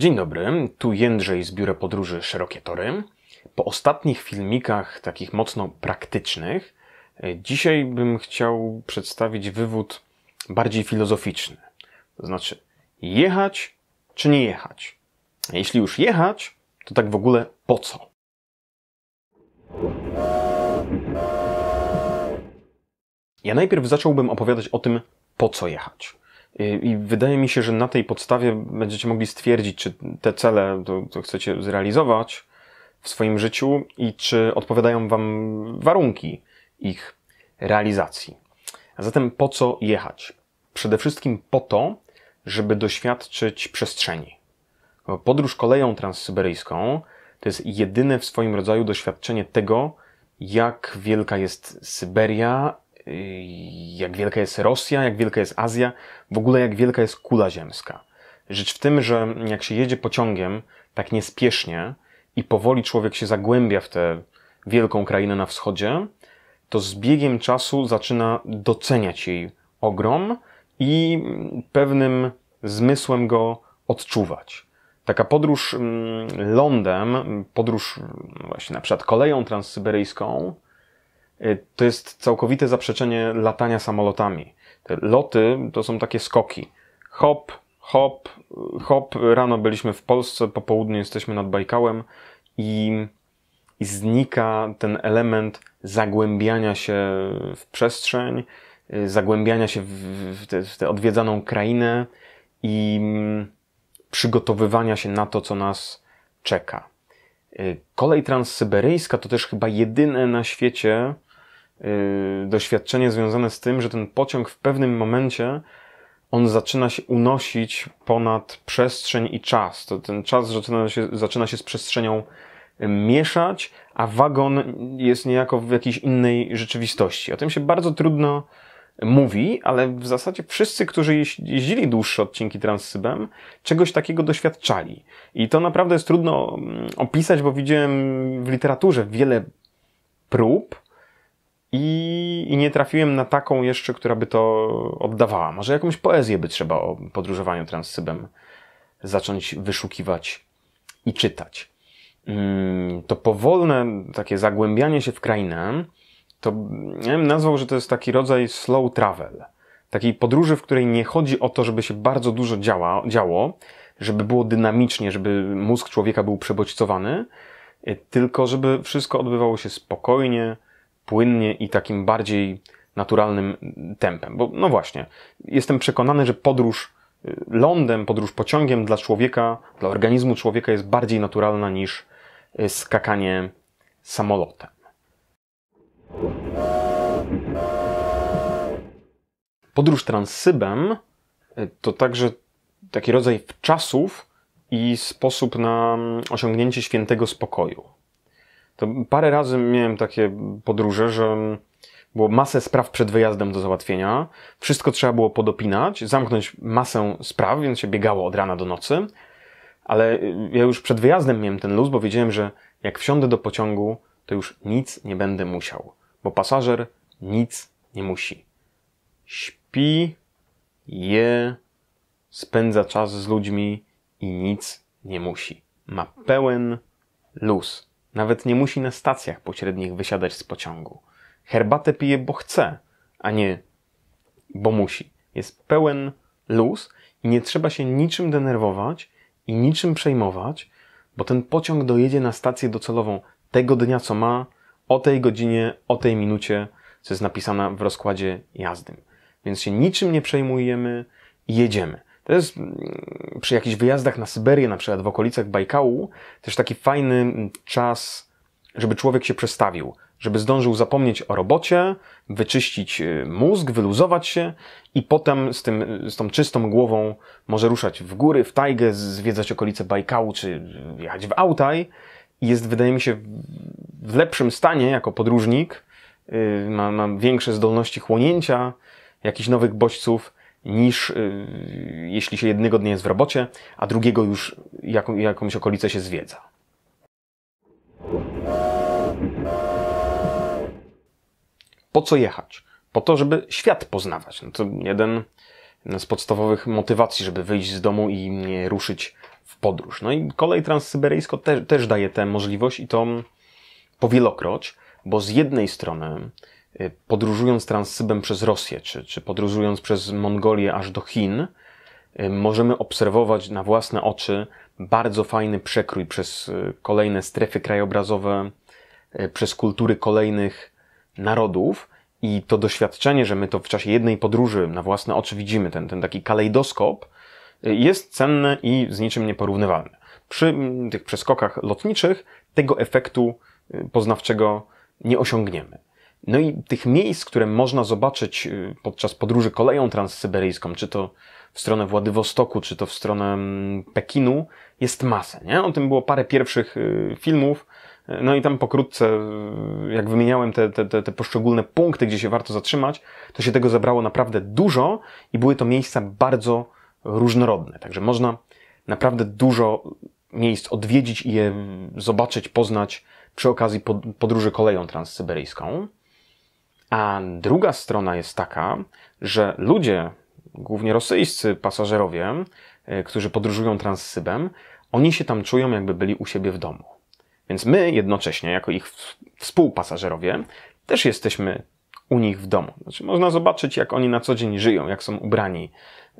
Dzień dobry, tu Jędrzej z Biura Podróży Szerokie Tory. Po ostatnich filmikach, takich mocno praktycznych, e, dzisiaj bym chciał przedstawić wywód bardziej filozoficzny. To znaczy, jechać czy nie jechać? jeśli już jechać, to tak w ogóle po co? Ja najpierw zacząłbym opowiadać o tym, po co jechać. I wydaje mi się, że na tej podstawie będziecie mogli stwierdzić, czy te cele, to, to chcecie zrealizować w swoim życiu i czy odpowiadają Wam warunki ich realizacji. A zatem po co jechać? Przede wszystkim po to, żeby doświadczyć przestrzeni. Podróż koleją transsyberyjską to jest jedyne w swoim rodzaju doświadczenie tego, jak wielka jest Syberia jak wielka jest Rosja, jak wielka jest Azja, w ogóle jak wielka jest kula ziemska. Rzecz w tym, że jak się jedzie pociągiem tak niespiesznie i powoli człowiek się zagłębia w tę wielką krainę na wschodzie, to z biegiem czasu zaczyna doceniać jej ogrom i pewnym zmysłem go odczuwać. Taka podróż mm, lądem, podróż mm, właśnie na przykład koleją transsyberyjską, Y, to jest całkowite zaprzeczenie latania samolotami. Te loty to są takie skoki. Hop, hop, hop. Rano byliśmy w Polsce, po południu jesteśmy nad Bajkałem i, i znika ten element zagłębiania się w przestrzeń, y, zagłębiania się w, te, w tę odwiedzaną krainę i mm, przygotowywania się na to, co nas czeka. Y, kolej transsyberyjska to też chyba jedyne na świecie, Y, doświadczenie związane z tym, że ten pociąg w pewnym momencie on zaczyna się unosić ponad przestrzeń i czas. To ten czas zaczyna się, zaczyna się z przestrzenią y, mieszać, a wagon jest niejako w jakiejś innej rzeczywistości. O tym się bardzo trudno mówi, ale w zasadzie wszyscy, którzy jeździli dłuższe odcinki Transsybem, czegoś takiego doświadczali. I to naprawdę jest trudno mm, opisać, bo widziałem w literaturze wiele prób, i, I, nie trafiłem na taką jeszcze, która by to oddawała. Może jakąś poezję by trzeba o podróżowaniu Transsybem zacząć wyszukiwać i czytać. Mm, to powolne takie zagłębianie się w krainę, to ja bym nazwał, że to jest taki rodzaj slow travel. Takiej podróży, w której nie chodzi o to, żeby się bardzo dużo działa, działo, żeby było dynamicznie, żeby mózg człowieka był przebodźcowany, y, tylko żeby wszystko odbywało się spokojnie, płynnie i takim bardziej naturalnym tempem. Bo no właśnie, jestem przekonany, że podróż y, lądem, podróż pociągiem dla człowieka, dla organizmu człowieka jest bardziej naturalna niż y, skakanie samolotem. Podróż Transsybem y, to także taki rodzaj czasów i sposób na mm, osiągnięcie świętego spokoju. To parę razy miałem takie podróże, że było masę spraw przed wyjazdem do załatwienia, wszystko trzeba było podopinać, zamknąć masę spraw, więc się biegało od rana do nocy, ale y, ja już przed wyjazdem miałem ten luz, bo wiedziałem, że jak wsiądę do pociągu, to już nic nie będę musiał, bo pasażer nic nie musi. Śpi, je, spędza czas z ludźmi i nic nie musi. Ma pełen luz. Nawet nie musi na stacjach pośrednich wysiadać z pociągu. Herbatę pije, bo chce, a nie bo musi. Jest pełen luz i nie trzeba się niczym denerwować i niczym przejmować, bo ten pociąg dojedzie na stację docelową tego dnia, co ma, o tej godzinie, o tej minucie, co jest napisane w rozkładzie jazdy. Więc się niczym nie przejmujemy i jedziemy. To jest mm, przy jakichś wyjazdach na Syberię, na przykład w okolicach Bajkału, też taki fajny mm, czas, żeby człowiek się przestawił, żeby zdążył zapomnieć o robocie, wyczyścić y, mózg, wyluzować się i potem z, tym, z tą czystą głową może ruszać w góry, w tajgę, zwiedzać okolice Bajkału czy y, jechać w Autaj. jest, wydaje mi się, w lepszym stanie jako podróżnik, y, ma, ma większe zdolności chłonięcia jakichś nowych bodźców niż y, jeśli się jednego dnia jest w robocie, a drugiego już jaką, jakąś okolicę się zwiedza. Po co jechać? Po to, żeby świat poznawać. No to jeden z podstawowych motywacji, żeby wyjść z domu i ruszyć w podróż. No i kolej transsyberyjsko te, też daje tę możliwość i to powielokroć, bo z jednej strony Y, podróżując Transsybem przez Rosję, czy, czy podróżując przez Mongolię aż do Chin, y, możemy obserwować na własne oczy bardzo fajny przekrój przez y, kolejne strefy krajobrazowe, przez kultury kolejnych narodów. I to doświadczenie, że my to w czasie jednej podróży na własne oczy widzimy, ten, ten taki kalejdoskop, jest cenne i z niczym nieporównywalne. Przy tych przeskokach lotniczych tego efektu poznawczego nie osiągniemy. No i tych miejsc, które można zobaczyć y, podczas podróży koleją transsyberyjską, czy to w stronę Władywostoku, czy to w stronę mm, Pekinu, jest masę. Nie? O tym było parę pierwszych y, filmów. Y, no i tam pokrótce, jak wymieniałem te, te, te poszczególne punkty, gdzie się warto zatrzymać, to się tego zabrało naprawdę dużo i były to miejsca bardzo różnorodne. Także można naprawdę dużo miejsc odwiedzić i je mm, zobaczyć, poznać przy okazji podróży koleją transsyberyjską. A druga strona jest taka, że ludzie, głównie rosyjscy pasażerowie, e, którzy podróżują Transsybem, oni się tam czują, jakby byli u siebie w domu. Więc my jednocześnie, jako ich współpasażerowie, też jesteśmy u nich w domu. Znaczy, można zobaczyć, jak oni na co dzień żyją, jak są ubrani,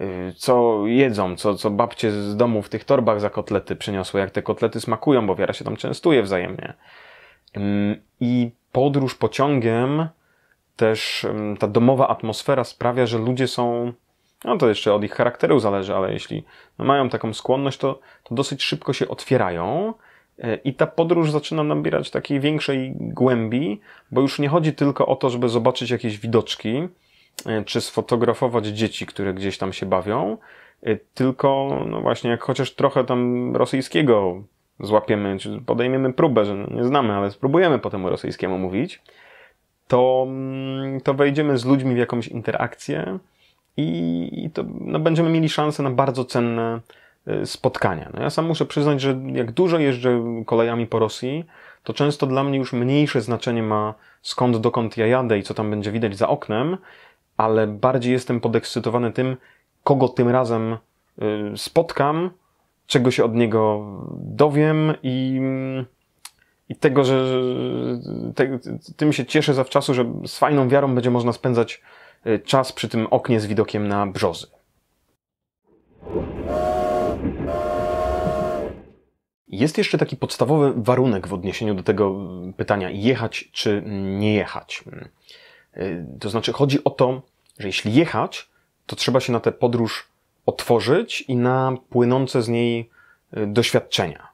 y, co jedzą, co, co babcie z domu w tych torbach za kotlety przyniosły, jak te kotlety smakują, bo wiara się tam częstuje wzajemnie. Mm, I podróż pociągiem też ta domowa atmosfera sprawia, że ludzie są, no to jeszcze od ich charakteru zależy, ale jeśli mają taką skłonność, to, to dosyć szybko się otwierają e, i ta podróż zaczyna nabierać takiej większej głębi, bo już nie chodzi tylko o to, żeby zobaczyć jakieś widoczki, e, czy sfotografować dzieci, które gdzieś tam się bawią, e, tylko, no właśnie, jak chociaż trochę tam rosyjskiego złapiemy, czy podejmiemy próbę, że no nie znamy, ale spróbujemy potem temu rosyjskiemu mówić, to, mm, to wejdziemy z ludźmi w jakąś interakcję i, i to, no, będziemy mieli szansę na bardzo cenne y, spotkania. No, ja sam muszę przyznać, że jak dużo jeżdżę kolejami po Rosji, to często dla mnie już mniejsze znaczenie ma skąd, dokąd ja jadę i co tam będzie widać za oknem, ale bardziej jestem podekscytowany tym, kogo tym razem y, spotkam, czego się od niego dowiem i mm, i tego, że te, tym się cieszę zawczasu, że z fajną wiarą będzie można spędzać e, czas przy tym oknie z widokiem na brzozy. Jest jeszcze taki podstawowy warunek w odniesieniu do tego mm, pytania: jechać czy nie jechać. Mm, e, to znaczy, chodzi o to, że jeśli jechać, to trzeba się na tę podróż otworzyć i na płynące z niej e, doświadczenia.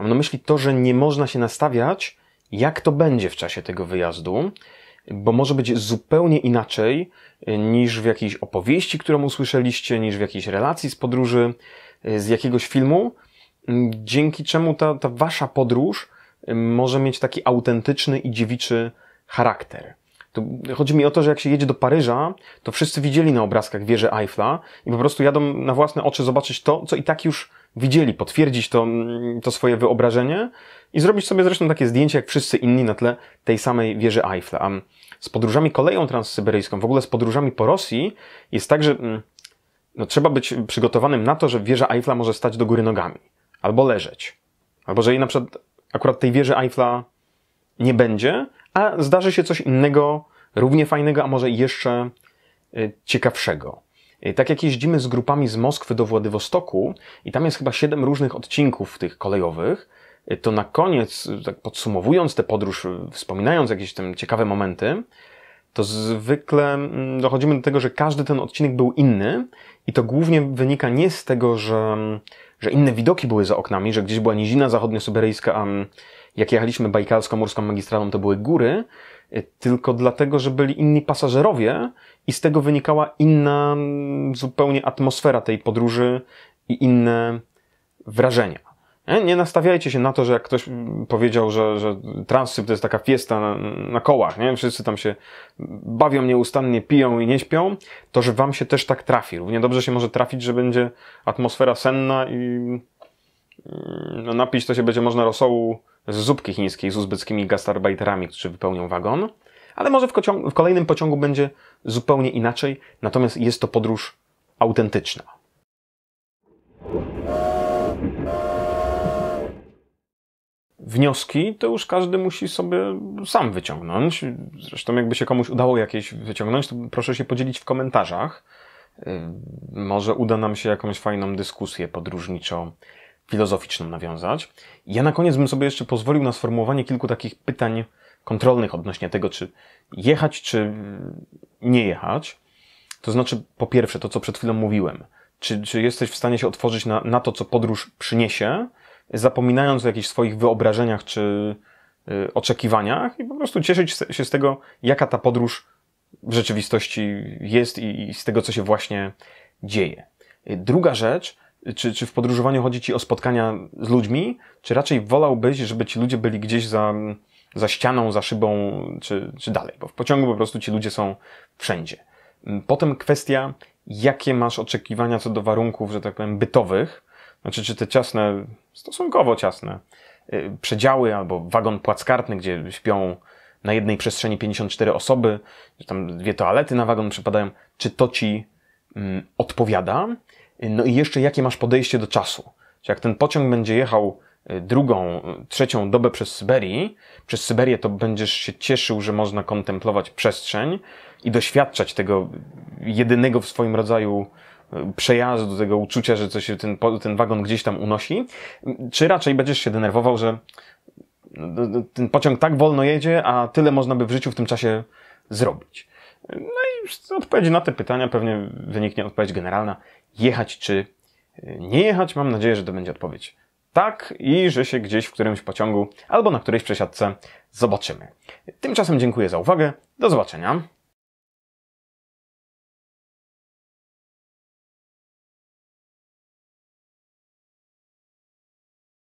Mam na myśli to, że nie można się nastawiać, jak to będzie w czasie tego wyjazdu, bo może być zupełnie inaczej y, niż w jakiejś opowieści, którą usłyszeliście, niż w jakiejś relacji z podróży, y, z jakiegoś filmu, mm, dzięki czemu ta, ta wasza podróż y, może mieć taki autentyczny i dziewiczy charakter. To chodzi mi o to, że jak się jedzie do Paryża, to wszyscy widzieli na obrazkach wieżę Eiffla i po prostu jadą na własne oczy zobaczyć to, co i tak już widzieli, potwierdzić to, mm, to swoje wyobrażenie i zrobić sobie zresztą takie zdjęcie, jak wszyscy inni na tle tej samej wieży Eiffla. A z podróżami koleją transsyberyjską, w ogóle z podróżami po Rosji jest tak, że mm, no, trzeba być przygotowanym na to, że wieża Eiffla może stać do góry nogami, albo leżeć, albo że jej na przykład akurat tej wieży Eiffla nie będzie, a zdarzy się coś innego, równie fajnego, a może jeszcze y, ciekawszego. E, tak jak jeździmy z grupami z Moskwy do Władywostoku i tam jest chyba siedem różnych odcinków tych kolejowych, e, to na koniec, e, tak podsumowując tę podróż, wspominając jakieś tam ciekawe momenty, to zwykle mm, dochodzimy do tego, że każdy ten odcinek był inny i to głównie wynika nie z tego, że, mm, że inne widoki były za oknami, że gdzieś była nizina zachodniosyberyjska, a mm, jak jechaliśmy bajkalsko-morską magistralą, to były góry, Y, tylko dlatego, że byli inni pasażerowie i z tego wynikała inna mm, zupełnie atmosfera tej podróży i inne wrażenia. E, nie nastawiajcie się na to, że jak ktoś mm, powiedział, że, że to jest taka fiesta na, na, kołach, nie? wszyscy tam się bawią nieustannie, piją i nie śpią, to że wam się też tak trafi. Równie dobrze się może trafić, że będzie atmosfera senna i mm, no, napić to się będzie można rosołu z zupki chińskiej z uzbeckimi gastarbeiterami, którzy wypełnią wagon, ale może w, w kolejnym pociągu będzie zupełnie inaczej, natomiast jest to podróż autentyczna. Wnioski to już każdy musi sobie sam wyciągnąć. Zresztą, jakby się komuś udało jakieś wyciągnąć, to proszę się podzielić w komentarzach. Yy, może uda nam się jakąś fajną dyskusję podróżniczą filozoficzną nawiązać. Ja na koniec bym sobie jeszcze pozwolił na sformułowanie kilku takich pytań kontrolnych odnośnie tego, czy jechać, czy nie jechać. To znaczy, po pierwsze, to co przed chwilą mówiłem. Czy, czy jesteś w stanie się otworzyć na, na to, co podróż przyniesie, zapominając o jakichś swoich wyobrażeniach czy y, oczekiwaniach i po prostu cieszyć się z tego, jaka ta podróż w rzeczywistości jest i, i z tego, co się właśnie dzieje. Y, druga rzecz, czy, czy w podróżowaniu chodzi ci o spotkania z ludźmi, czy raczej wolałbyś, żeby ci ludzie byli gdzieś za, za ścianą, za szybą, czy, czy dalej? Bo w pociągu po prostu ci ludzie są wszędzie. Mm, potem kwestia, jakie masz oczekiwania co do warunków, że tak powiem, bytowych. Znaczy, czy te ciasne, stosunkowo ciasne, y, przedziały albo wagon płackartny, gdzie śpią na jednej przestrzeni 54 osoby, że tam dwie toalety na wagon przypadają, czy to ci mm, odpowiada? No i jeszcze jakie masz podejście do czasu? Czy jak ten pociąg będzie jechał y, drugą, y, trzecią dobę przez Syberię, przez Syberię to będziesz się cieszył, że można kontemplować przestrzeń i doświadczać tego y, jedynego w swoim rodzaju przejazdu, tego uczucia, że coś ten, ten wagon gdzieś tam unosi, czy raczej będziesz się denerwował, że ten pociąg tak wolno jedzie, a tyle można by w życiu w tym czasie zrobić. No z odpowiedzi na te pytania pewnie wyniknie odpowiedź generalna. Jechać czy y, nie jechać? Mam nadzieję, że to będzie odpowiedź tak i że się gdzieś w którymś pociągu albo na którejś przesiadce zobaczymy. Tymczasem dziękuję za uwagę. Do zobaczenia.